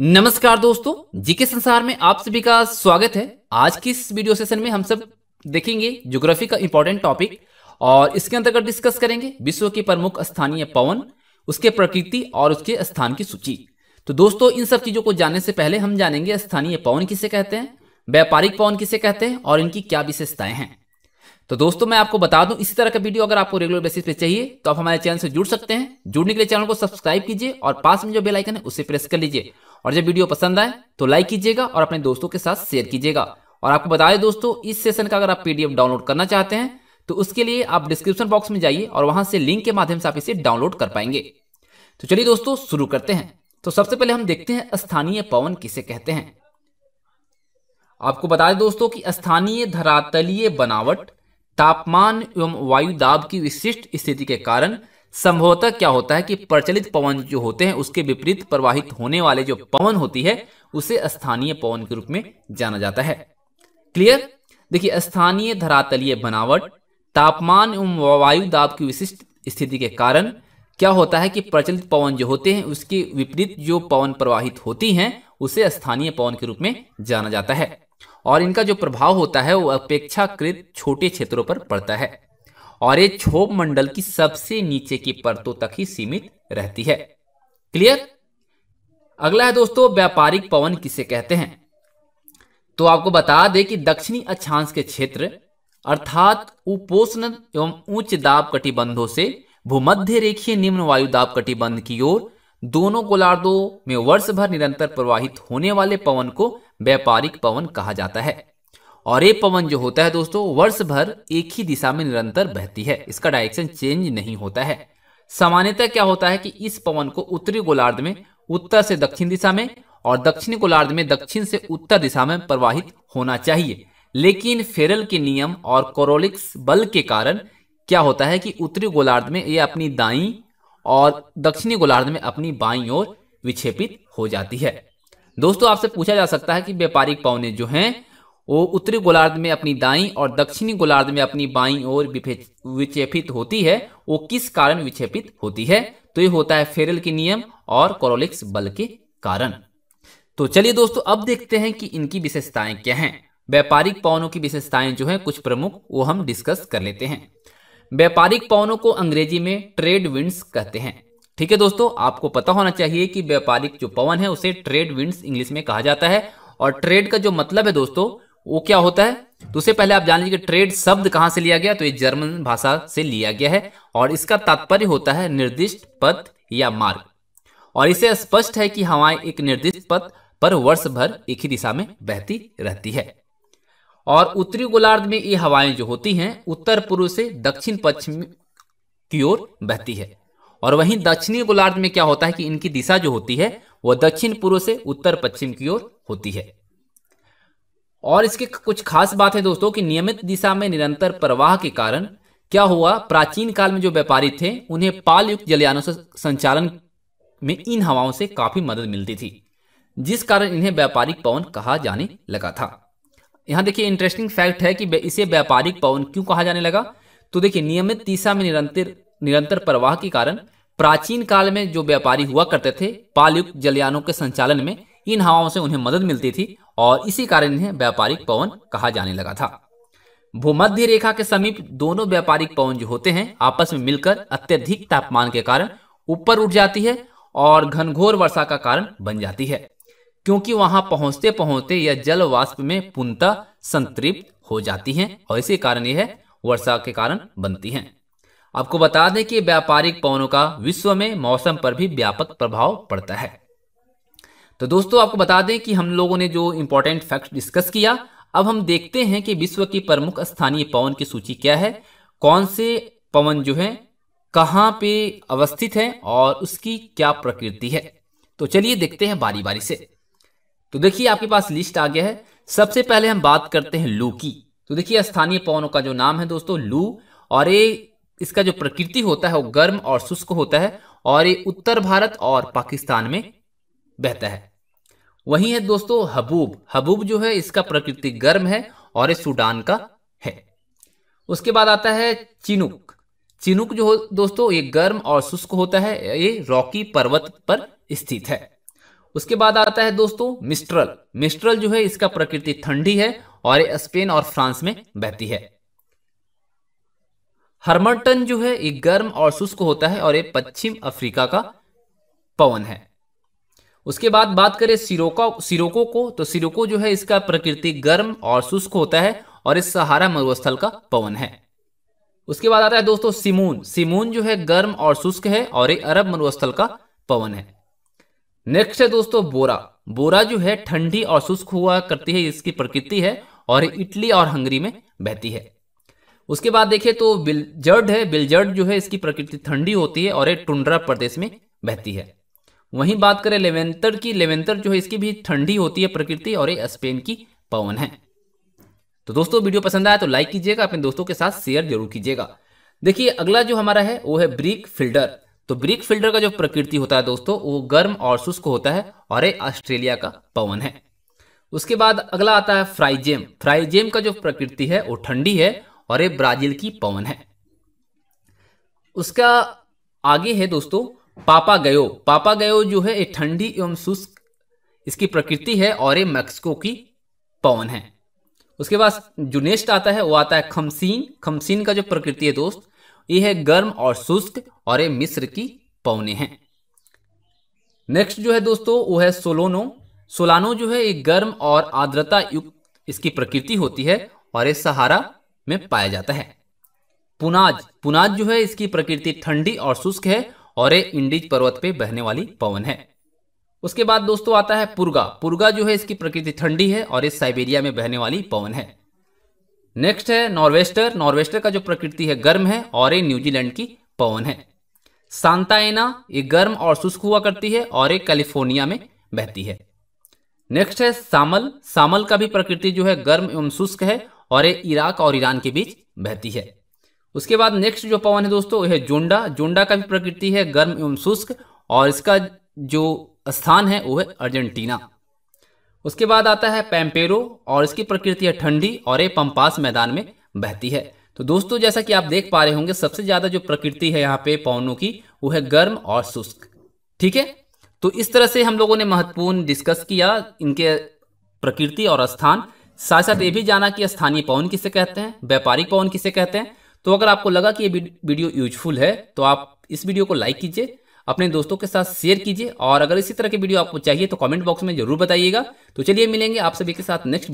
नमस्कार दोस्तों जीके संसार में आप सभी का स्वागत है आज की इस वीडियो सेशन में हम सब देखेंगे ज्योग्राफी का इंपॉर्टेंट टॉपिक और इसके अंतर्गत डिस्कस करेंगे विश्व के प्रमुख स्थानीय पवन उसके प्रकृति और उसके स्थान की सूची तो दोस्तों इन सब चीजों को जानने से पहले हम जानेंगे स्थानीय पवन किसे कहते हैं व्यापारिक पवन किसे कहते हैं और इनकी क्या विशेषताएं हैं तो दोस्तों मैं आपको बता दूं इसी तरह का वीडियो अगर आपको रेगुलर बेसिस पे चाहिए तो आप हमारे चैनल से जुड़ सकते हैं जुड़ने के लिए चैनल को सब्सक्राइब कीजिए और पास में जो बेल आइकन है उसे प्रेस कर लीजिए और जब वीडियो पसंद आए तो लाइक कीजिएगा और अपने दोस्तों के साथ शेयर कीजिएगा और आपको बता दें दोस्तों इस सेशन का अगर आप पीडीएफ डाउनलोड करना चाहते हैं तो उसके लिए आप डिस्क्रिप्शन बॉक्स में जाइए और वहां से लिंक के माध्यम से आप इसे डाउनलोड कर पाएंगे तो चलिए दोस्तों शुरू करते हैं तो सबसे पहले हम देखते हैं स्थानीय पवन किसे कहते हैं आपको बता दें दोस्तों कि स्थानीय धरातलीय बनावट तापमान एवं वायु दाब की विशिष्ट स्थिति के कारण संभवतः क्या होता है कि प्रचलित पवन जो होते हैं उसके विपरीत प्रवाहित होने वाले जो पवन होती है उसे स्थानीय पवन के रूप में जाना जाता है क्लियर देखिए स्थानीय धरातलीय बनावट तापमान एवं वायु दाब की विशिष्ट स्थिति के कारण क्या होता है कि प्रचलित पवन जो होते हैं उसके विपरीत जो पवन प्रवाहित होती हैं उसे स्थानीय पवन के रूप में जाना जाता है और इनका जो प्रभाव होता है वो अपेक्षाकृत छोटे क्षेत्रों पर पड़ता है और ये क्षोभ मंडल की सबसे नीचे की परतों तक ही सीमित रहती है क्लियर अगला है दोस्तों व्यापारिक पवन किसे कहते हैं तो आपको बता दें कि दक्षिणी अक्षांश के क्षेत्र अर्थात उपोषण एवं उच्च दाब कटिबंधों से भूमध्य रेखीय निम्न वायु दाब कटिबंध की ओर दोनों गोलार्धों में वर्ष भर निरंतर प्रवाहित होने वाले पवन को व्यापारिक पवन कहा जाता है और ये पवन जो होता है दोस्तों वर्ष भर एक ही दिशा में निरंतर बहती है इसका डायरेक्शन चेंज नहीं होता है सामान्यतः क्या होता है कि इस पवन को उत्तरी गोलार्ध में उत्तर से दक्षिण दिशा में और दक्षिणी गोलार्ध में दक्षिण से उत्तर दिशा में प्रवाहित होना चाहिए लेकिन फेरल के नियम और कोरोलिक्स बल के कारण क्या होता है कि उत्तरी गोलार्ध में ये अपनी दाई और दक्षिणी गोलार्ध में अपनी बाई ओर विक्षेपित हो जाती है दोस्तों आपसे पूछा जा सकता है कि व्यापारिक पवने जो हैं वो उत्तरी गोलार्ध में अपनी दाई और दक्षिणी गोलार्ध में अपनी बाई और विक्षेपित होती है वो किस कारण विक्षेपित होती है तो ये होता है फेरल के नियम और कोरोलिक्स बल के कारण तो चलिए दोस्तों अब देखते हैं कि इनकी विशेषताएं क्या हैं व्यापारिक पवनों की विशेषताएं जो हैं कुछ प्रमुख वो हम डिस्कस कर लेते हैं व्यापारिक पवनों को अंग्रेजी में ट्रेड विंड्स कहते हैं ठीक है दोस्तों आपको पता होना चाहिए कि व्यापारिक जो पवन है उसे ट्रेड विंड्स इंग्लिश में कहा जाता है और ट्रेड का जो मतलब है दोस्तों वो क्या होता है तो उससे पहले आप जान लीजिए ट्रेड शब्द कहां से लिया गया तो ये जर्मन भाषा से लिया गया है और इसका तात्पर्य होता है निर्दिष्ट पथ या मार्ग और इसे स्पष्ट है कि हवाएं एक निर्दिष्ट पथ पर वर्ष भर एक ही दिशा में बहती रहती है और उत्तरी गोलार्ध में ये हवाएं जो होती हैं उत्तर पूर्व से दक्षिण पश्चिम की ओर बहती है और वहीं दक्षिणी गोलार्ध में क्या होता है कि इनकी दिशा जो होती है वह दक्षिण पूर्व से उत्तर पश्चिम की ओर होती है और इसके कुछ खास बात है दोस्तों कि नियमित दिशा में निरंतर प्रवाह के कारण क्या हुआ प्राचीन काल में जो व्यापारी थे उन्हें पाल युक्त जलयानों से संचालन में इन हवाओं से काफी मदद मिलती थी जिस कारण इन्हें व्यापारिक पवन कहा जाने लगा था यहाँ देखिए इंटरेस्टिंग फैक्ट है कि इसे व्यापारिक पवन क्यों कहा जाने लगा तो देखिए नियमित दिशा में निरंतर निरंतर प्रवाह के कारण प्राचीन काल में जो व्यापारी हुआ करते थे पालयुक्त जलयानों के संचालन में इन हवाओं से उन्हें मदद मिलती थी और इसी कारण इन्हें व्यापारिक पवन कहा जाने लगा था भूमध्य रेखा के समीप दोनों व्यापारिक पवन जो होते हैं आपस में मिलकर अत्यधिक तापमान के कारण ऊपर उठ जाती है और घनघोर वर्षा का कारण बन जाती है क्योंकि वहां पहुंचते पहुंचते यह जल वाष्प में पूर्णता संतृप्त हो जाती है और इसी कारण यह वर्षा के कारण बनती है आपको बता दें कि व्यापारिक पवनों का विश्व में मौसम पर भी व्यापक प्रभाव पड़ता है तो दोस्तों आपको बता दें कि हम लोगों ने जो इम्पोर्टेंट फैक्ट डिस्कस किया अब हम देखते हैं कि विश्व की प्रमुख स्थानीय पवन की सूची क्या है कौन से पवन जो है कहाँ पे अवस्थित है और उसकी क्या प्रकृति है तो चलिए देखते हैं बारी बारी से तो देखिए आपके पास लिस्ट आ गया है सबसे पहले हम बात करते हैं लू की तो देखिए स्थानीय पवनों का जो नाम है दोस्तों लू और ये इसका जो प्रकृति होता है वो गर्म और शुष्क होता है और ये उत्तर भारत और पाकिस्तान में बहता है वहीं है दोस्तों हबूब हबूब जो है इसका प्रकृति गर्म है और ये सूडान का है उसके बाद आता है चिनुक चिनुक जो दोस्तों ये गर्म और शुष्क होता है ये रॉकी पर्वत पर स्थित है उसके बाद आता है दोस्तों मिस्ट्रल मिस्ट्रल जो है इसका प्रकृति ठंडी है और ये स्पेन और फ्रांस में बहती है हर्मटन जो है ये गर्म और शुष्क होता है और ये पश्चिम अफ्रीका का पवन है उसके बाद बात करें सिरोका सिरोको को तो सिरोको जो है इसका प्रकृति गर्म और शुष्क होता है और इस सहारा मरुस्थल का पवन है उसके बाद आता है दोस्तों सिमून सिमून जो है गर्म और शुष्क है और ये अरब मरुस्थल का पवन है नेक्स्ट है दोस्तों बोरा बोरा जो है ठंडी और शुष्क हुआ करती है इसकी प्रकृति है और इटली और हंगरी में बहती है उसके बाद देखिये तो बिलजर्ड है बिलजर्ड जो है इसकी प्रकृति ठंडी होती है और ये टुंड्रा प्रदेश में बहती है वहीं बात करें लेवेंतर की लेवेंतर जो है इसकी भी ठंडी होती है प्रकृति और ये स्पेन की पवन है तो दोस्तों वीडियो पसंद आया तो लाइक कीजिएगा अपने दोस्तों के साथ शेयर जरूर कीजिएगा देखिए अगला जो हमारा है वो है ब्रिक फिल्डर तो ब्रिक फिल्डर का जो प्रकृति होता है दोस्तों वो गर्म और शुष्क होता है और ये ऑस्ट्रेलिया का पवन है उसके बाद अगला आता है फ्राइजेम फ्राइजेम का जो प्रकृति है वो ठंडी है और ये ब्राजील की पवन है उसका आगे है दोस्तों पापा गयो पापा गयो जो है एक ठंडी एवं शुष्क इसकी प्रकृति है और ये मैक्सिको की पवन है उसके बाद जो नेक्स्ट आता है वो आता है खमसीन खमसीन का जो प्रकृति है दोस्त ये है गर्म और शुष्क और ये मिस्र की पवने हैं नेक्स्ट जो है दोस्तों वो है सोलोनो सोलानो जो है ये गर्म और आर्द्रता युक्त इसकी प्रकृति होती है और ये सहारा में पाया जाता है पुनाज पुनाज जो है इसकी प्रकृति ठंडी और शुष्क है और ये इंडीज पर्वत पे बहने वाली पवन है उसके बाद दोस्तों आता है पुर्गा पुर्गा जो है इसकी प्रकृति ठंडी है और ये साइबेरिया में बहने वाली पवन है नेक्स्ट है नॉर्वेस्टर नॉर्वेस्टर का जो प्रकृति है गर्म है और ये न्यूजीलैंड की पवन है सांताएना ये गर्म और शुष्क हुआ करती है और ये कैलिफोर्निया में बहती है नेक्स्ट है सामल सामल का भी प्रकृति जो है गर्म एवं शुष्क है और ये इराक और ईरान के बीच बहती है उसके बाद नेक्स्ट जो पवन है दोस्तों है जोंडा जोंडा का भी प्रकृति है गर्म एवं शुष्क और इसका जो स्थान है वो है अर्जेंटीना उसके बाद आता है पैम्पेरो और इसकी प्रकृति है ठंडी और ये पंपास मैदान में बहती है तो दोस्तों जैसा कि आप देख पा रहे होंगे सबसे ज़्यादा जो प्रकृति है यहाँ पे पवनों की वो है गर्म और शुष्क ठीक है तो इस तरह से हम लोगों ने महत्वपूर्ण डिस्कस किया इनके प्रकृति और स्थान साथ साथ ये भी जाना कि स्थानीय पवन किसे कहते हैं व्यापारिक पवन किसे कहते हैं तो अगर आपको लगा कि ये वीडियो यूजफुल है तो आप इस वीडियो को लाइक कीजिए अपने दोस्तों के साथ शेयर कीजिए और अगर इसी तरह की वीडियो आपको चाहिए तो कमेंट बॉक्स में जरूर बताइएगा तो चलिए मिलेंगे आप सभी के साथ नेक्स्ट